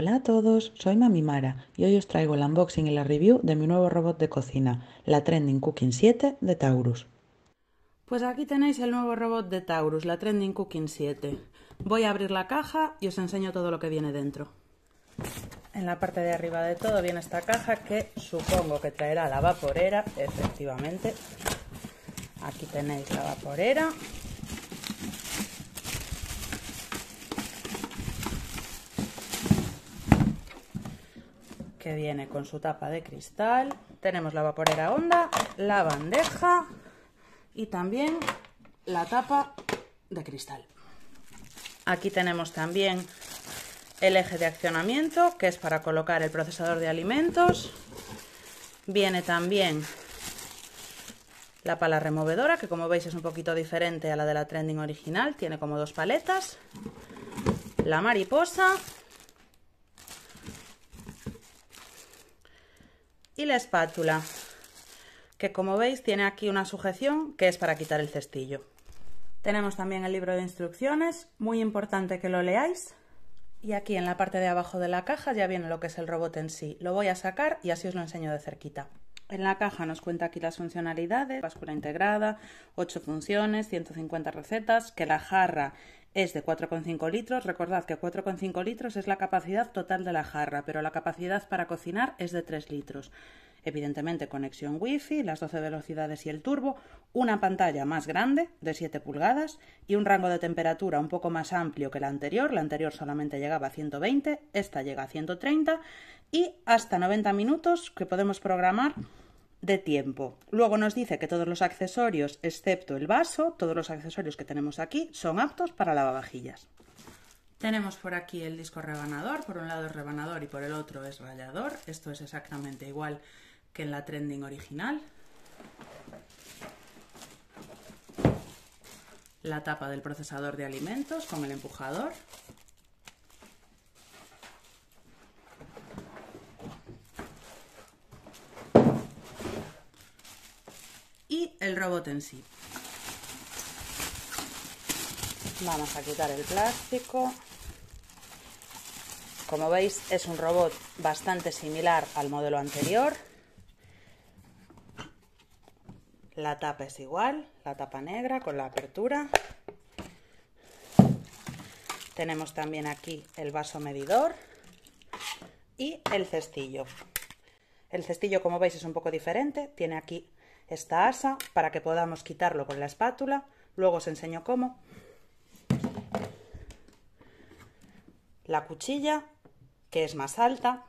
Hola a todos, soy Mami Mara y hoy os traigo el unboxing y la review de mi nuevo robot de cocina, la Trending Cooking 7 de Taurus. Pues aquí tenéis el nuevo robot de Taurus, la Trending Cooking 7. Voy a abrir la caja y os enseño todo lo que viene dentro. En la parte de arriba de todo viene esta caja que supongo que traerá la vaporera, efectivamente. Aquí tenéis la vaporera, viene con su tapa de cristal. Tenemos la vaporera onda la bandeja y también la tapa de cristal. Aquí tenemos también el eje de accionamiento, que es para colocar el procesador de alimentos. Viene también la pala removedora, que como veis es un poquito diferente a la de la trending original, tiene como dos paletas. La mariposa y la espátula que como veis tiene aquí una sujeción que es para quitar el cestillo tenemos también el libro de instrucciones muy importante que lo leáis y aquí en la parte de abajo de la caja ya viene lo que es el robot en sí lo voy a sacar y así os lo enseño de cerquita en la caja nos cuenta aquí las funcionalidades, báscula integrada, 8 funciones, 150 recetas, que la jarra es de 4,5 litros. Recordad que 4,5 litros es la capacidad total de la jarra, pero la capacidad para cocinar es de 3 litros. Evidentemente, conexión wifi, las 12 velocidades y el turbo, una pantalla más grande, de 7 pulgadas, y un rango de temperatura un poco más amplio que la anterior. La anterior solamente llegaba a 120, esta llega a 130, y hasta 90 minutos que podemos programar de tiempo. Luego nos dice que todos los accesorios, excepto el vaso, todos los accesorios que tenemos aquí son aptos para lavavajillas. Tenemos por aquí el disco rebanador, por un lado es rebanador y por el otro es rallador. Esto es exactamente igual que en la trending original. La tapa del procesador de alimentos con el empujador. robot en sí. Vamos a quitar el plástico. Como veis es un robot bastante similar al modelo anterior. La tapa es igual, la tapa negra con la apertura. Tenemos también aquí el vaso medidor y el cestillo. El cestillo, como veis, es un poco diferente. Tiene aquí esta asa para que podamos quitarlo con la espátula. Luego os enseño cómo. La cuchilla, que es más alta,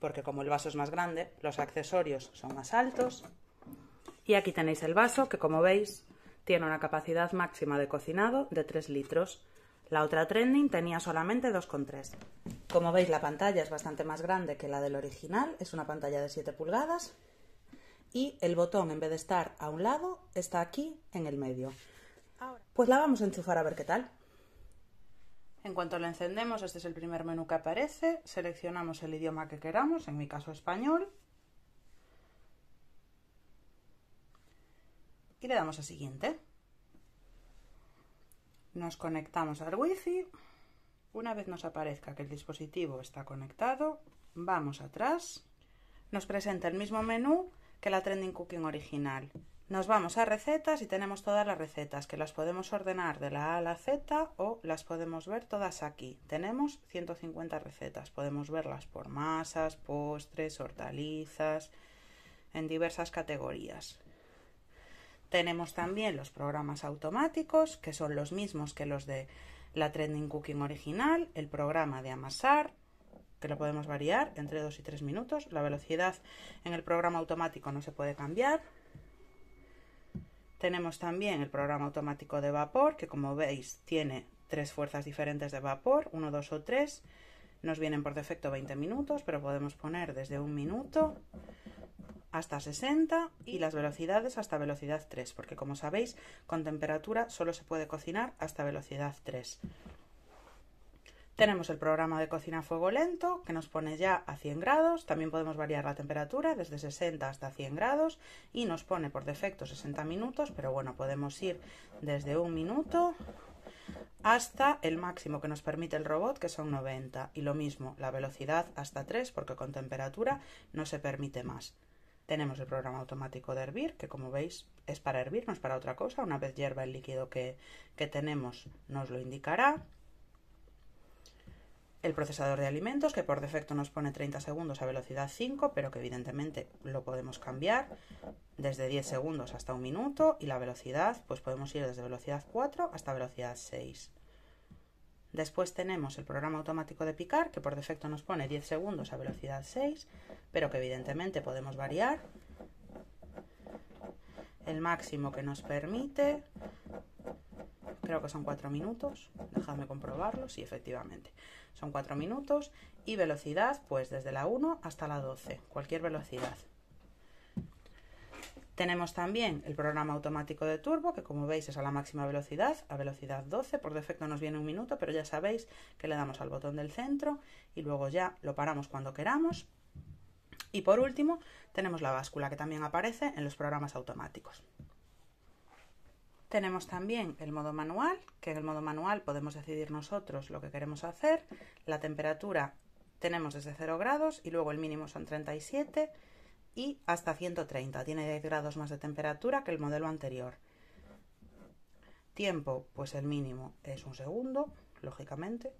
porque como el vaso es más grande, los accesorios son más altos. Y aquí tenéis el vaso, que como veis, tiene una capacidad máxima de cocinado de 3 litros. La otra Trending tenía solamente 2,3. Como veis, la pantalla es bastante más grande que la del original, es una pantalla de 7 pulgadas, y el botón en vez de estar a un lado está aquí en el medio. Pues la vamos a enchufar a ver qué tal. En cuanto la encendemos, este es el primer menú que aparece, seleccionamos el idioma que queramos, en mi caso español, y le damos a siguiente. Nos conectamos al wifi. Una vez nos aparezca que el dispositivo está conectado, vamos atrás. Nos presenta el mismo menú que la Trending Cooking original. Nos vamos a recetas y tenemos todas las recetas, que las podemos ordenar de la A a la Z o las podemos ver todas aquí. Tenemos 150 recetas, podemos verlas por masas, postres, hortalizas, en diversas categorías. Tenemos también los programas automáticos, que son los mismos que los de la Trending Cooking original, el programa de amasar, que lo podemos variar entre 2 y 3 minutos. La velocidad en el programa automático no se puede cambiar. Tenemos también el programa automático de vapor, que como veis tiene tres fuerzas diferentes de vapor, 1, 2 o 3. Nos vienen por defecto 20 minutos, pero podemos poner desde un minuto hasta 60 y las velocidades hasta velocidad 3, porque como sabéis, con temperatura solo se puede cocinar hasta velocidad 3. Tenemos el programa de cocina a fuego lento que nos pone ya a 100 grados, también podemos variar la temperatura desde 60 hasta 100 grados y nos pone por defecto 60 minutos, pero bueno, podemos ir desde un minuto hasta el máximo que nos permite el robot, que son 90. Y lo mismo, la velocidad hasta 3, porque con temperatura no se permite más. Tenemos el programa automático de hervir, que como veis es para hervir, no es para otra cosa. Una vez hierva el líquido que, que tenemos, nos lo indicará el procesador de alimentos, que por defecto nos pone 30 segundos a velocidad 5, pero que evidentemente lo podemos cambiar desde 10 segundos hasta un minuto, y la velocidad, pues podemos ir desde velocidad 4 hasta velocidad 6. Después tenemos el programa automático de picar, que por defecto nos pone 10 segundos a velocidad 6, pero que evidentemente podemos variar el máximo que nos permite creo que son cuatro minutos, dejadme comprobarlo, sí, efectivamente, son cuatro minutos y velocidad, pues desde la 1 hasta la 12, cualquier velocidad. Tenemos también el programa automático de turbo, que como veis es a la máxima velocidad, a velocidad 12, por defecto nos viene un minuto, pero ya sabéis que le damos al botón del centro y luego ya lo paramos cuando queramos. Y por último, tenemos la báscula que también aparece en los programas automáticos. Tenemos también el modo manual, que en el modo manual podemos decidir nosotros lo que queremos hacer. La temperatura tenemos desde 0 grados y luego el mínimo son 37 y hasta 130. Tiene 10 grados más de temperatura que el modelo anterior. Tiempo, pues el mínimo es un segundo, lógicamente,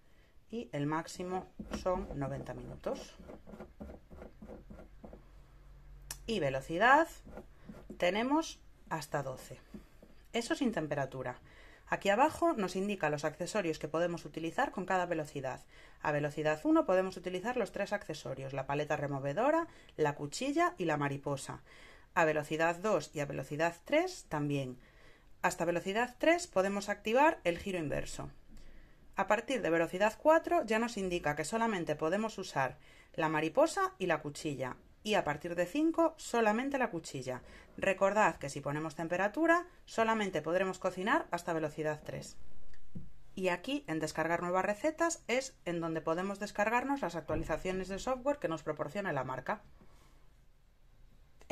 y el máximo son 90 minutos. Y velocidad tenemos hasta 12 eso sin temperatura. Aquí abajo nos indica los accesorios que podemos utilizar con cada velocidad. A velocidad 1 podemos utilizar los tres accesorios, la paleta removedora, la cuchilla y la mariposa. A velocidad 2 y a velocidad 3 también. Hasta velocidad 3 podemos activar el giro inverso. A partir de velocidad 4 ya nos indica que solamente podemos usar la mariposa y la cuchilla y a partir de 5 solamente la cuchilla. Recordad que si ponemos temperatura solamente podremos cocinar hasta velocidad 3. Y aquí en descargar nuevas recetas es en donde podemos descargarnos las actualizaciones de software que nos proporciona la marca.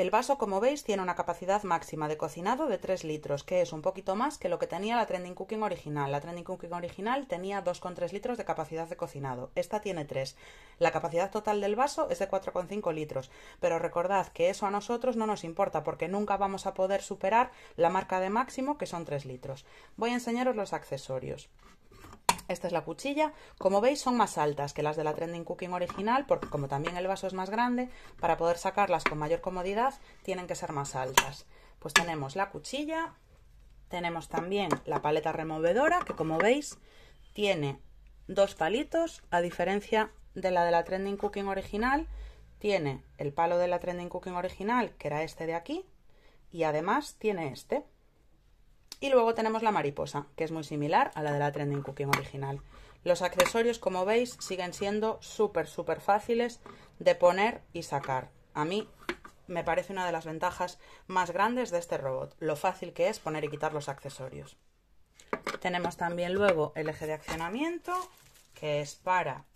El vaso, como veis, tiene una capacidad máxima de cocinado de 3 litros, que es un poquito más que lo que tenía la Trending Cooking original. La Trending Cooking original tenía 2,3 litros de capacidad de cocinado. Esta tiene 3. La capacidad total del vaso es de 4,5 litros. Pero recordad que eso a nosotros no nos importa, porque nunca vamos a poder superar la marca de máximo, que son 3 litros. Voy a enseñaros los accesorios. Esta es la cuchilla. Como veis son más altas que las de la Trending Cooking original, porque como también el vaso es más grande, para poder sacarlas con mayor comodidad tienen que ser más altas. Pues tenemos la cuchilla, tenemos también la paleta removedora, que como veis tiene dos palitos, a diferencia de la de la Trending Cooking original, tiene el palo de la Trending Cooking original, que era este de aquí, y además tiene este. Y luego tenemos la mariposa, que es muy similar a la de la Trending Cooking original. Los accesorios, como veis, siguen siendo súper, súper fáciles de poner y sacar. A mí me parece una de las ventajas más grandes de este robot, lo fácil que es poner y quitar los accesorios. Tenemos también luego el eje de accionamiento, que es para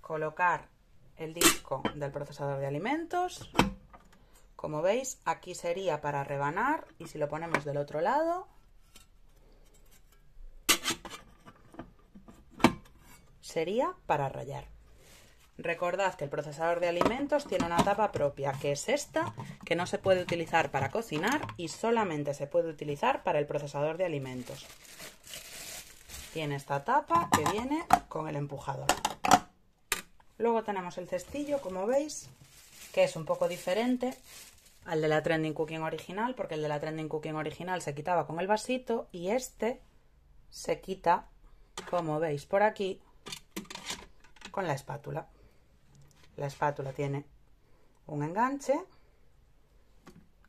colocar el disco del procesador de alimentos. Como veis, aquí sería para rebanar y si lo ponemos del otro lado, sería para rallar. Recordad que el procesador de alimentos tiene una tapa propia, que es esta, que no se puede utilizar para cocinar y solamente se puede utilizar para el procesador de alimentos. Tiene esta tapa que viene con el empujador. Luego tenemos el cestillo, como veis, que es un poco diferente al de la Trending Cooking original, porque el de la Trending Cooking original se quitaba con el vasito y este se quita, como veis por aquí, con la espátula. La espátula tiene un enganche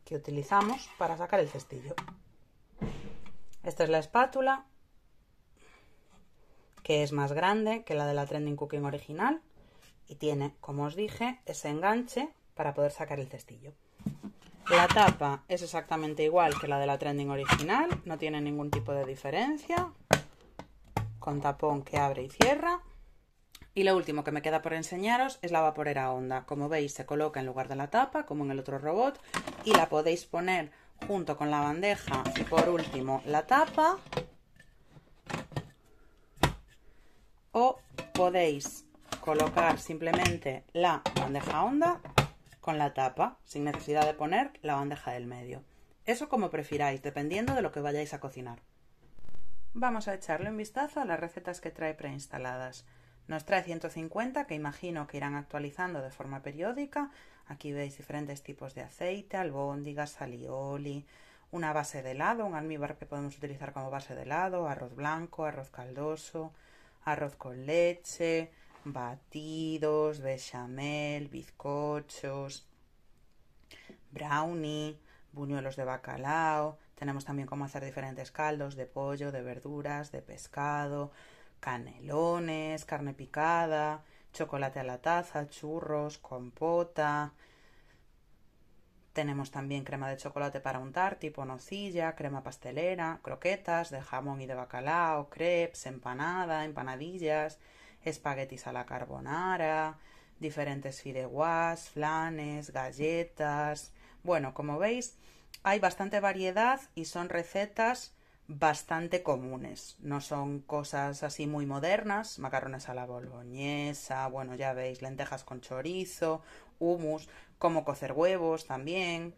que utilizamos para sacar el cestillo. Esta es la espátula, que es más grande que la de la Trending Cooking original y tiene, como os dije, ese enganche para poder sacar el cestillo. La tapa es exactamente igual que la de la Trending original, no tiene ningún tipo de diferencia, con tapón que abre y cierra. Y lo último que me queda por enseñaros es la vaporera Honda. Como veis, se coloca en lugar de la tapa, como en el otro robot, y la podéis poner junto con la bandeja y por último la tapa. O podéis colocar simplemente la bandeja Honda con la tapa, sin necesidad de poner la bandeja del medio. Eso como prefiráis, dependiendo de lo que vayáis a cocinar. Vamos a echarle un vistazo a las recetas que trae preinstaladas. Nos trae 150 que imagino que irán actualizando de forma periódica. Aquí veis diferentes tipos de aceite, albóndigas, salioli, una base de helado, un almíbar que podemos utilizar como base de helado, arroz blanco, arroz caldoso, arroz con leche, batidos, bechamel, bizcochos, brownie, buñuelos de bacalao. Tenemos también cómo hacer diferentes caldos de pollo, de verduras, de pescado, canelones, carne picada, chocolate a la taza, churros, compota. Tenemos también crema de chocolate para untar, tipo nocilla, crema pastelera, croquetas de jamón y de bacalao, crepes, empanada, empanadillas, espaguetis a la carbonara, diferentes fideuás, flanes, galletas. Bueno, como veis, hay bastante variedad y son recetas bastante comunes. No son cosas así muy modernas, macarrones a la boloñesa, bueno, ya veis, lentejas con chorizo, humus, cómo cocer huevos también,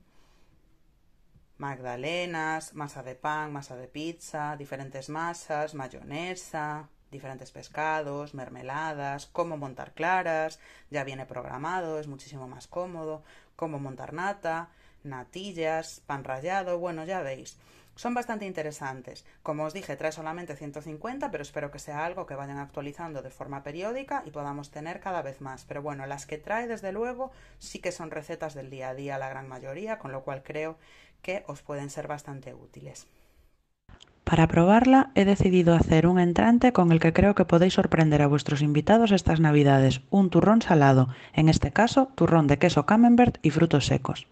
magdalenas, masa de pan, masa de pizza, diferentes masas, mayonesa, diferentes pescados, mermeladas, cómo montar claras, ya viene programado, es muchísimo más cómodo, cómo montar nata, natillas, pan rallado, bueno, ya veis. Son bastante interesantes. Como os dije, trae solamente 150, pero espero que sea algo que vayan actualizando de forma periódica y podamos tener cada vez más. Pero bueno, las que trae, desde luego, sí que son recetas del día a día la gran mayoría, con lo cual creo que os pueden ser bastante útiles. Para probarla he decidido hacer un entrante con el que creo que podéis sorprender a vuestros invitados estas navidades, un turrón salado, en este caso turrón de queso camembert y frutos secos.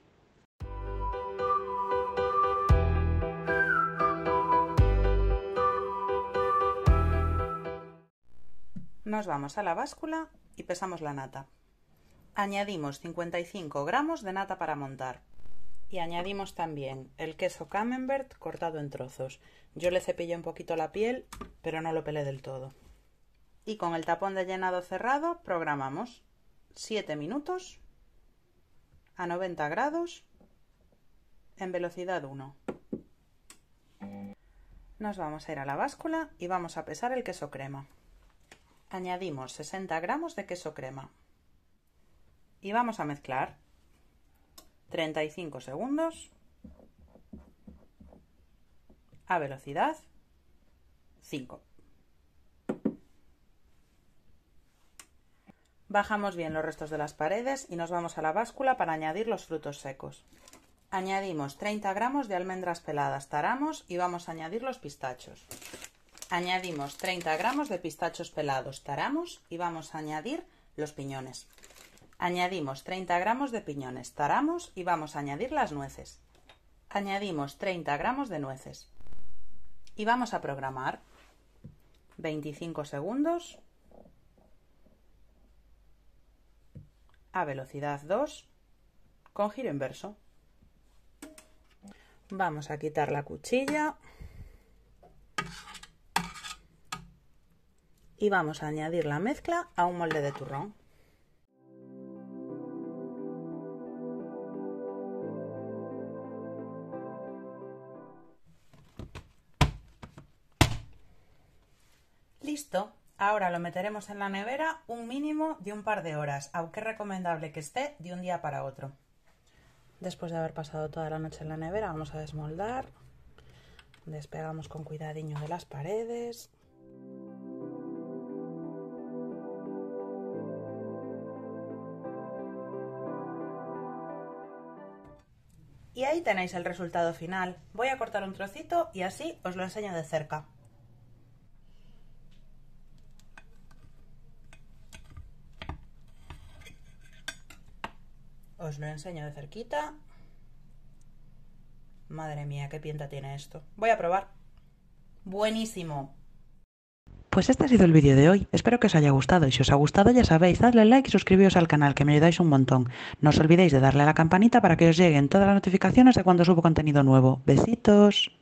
Nos vamos a la báscula y pesamos la nata. Añadimos 55 gramos de nata para montar. Y añadimos también el queso camembert cortado en trozos. Yo le cepillé un poquito la piel, pero no lo pelé del todo. Y con el tapón de llenado cerrado programamos 7 minutos a 90 grados en velocidad 1. Nos vamos a ir a la báscula y vamos a pesar el queso crema añadimos 60 gramos de queso crema y vamos a mezclar 35 segundos a velocidad 5. Bajamos bien los restos de las paredes y nos vamos a la báscula para añadir los frutos secos. Añadimos 30 gramos de almendras peladas, taramos y vamos a añadir los pistachos añadimos 30 gramos de pistachos pelados, taramos y vamos a añadir los piñones. Añadimos 30 gramos de piñones, taramos y vamos a añadir las nueces. Añadimos 30 gramos de nueces. Y vamos a programar 25 segundos a velocidad 2 con giro inverso. Vamos a quitar la cuchilla. y vamos a añadir la mezcla a un molde de turrón. Listo, ahora lo meteremos en la nevera un mínimo de un par de horas, aunque es recomendable que esté de un día para otro. Después de haber pasado toda la noche en la nevera vamos a desmoldar, despegamos con cuidadiño de las paredes. Y ahí tenéis el resultado final. Voy a cortar un trocito y así os lo enseño de cerca. Os lo enseño de cerquita. Madre mía, qué pinta tiene esto. Voy a probar. Buenísimo. Pues este ha sido el vídeo de hoy, espero que os haya gustado y si os ha gustado ya sabéis, dadle like y suscribiros al canal que me ayudáis un montón. No os olvidéis de darle a la campanita para que os lleguen todas las notificaciones de cuando subo contenido nuevo. Besitos.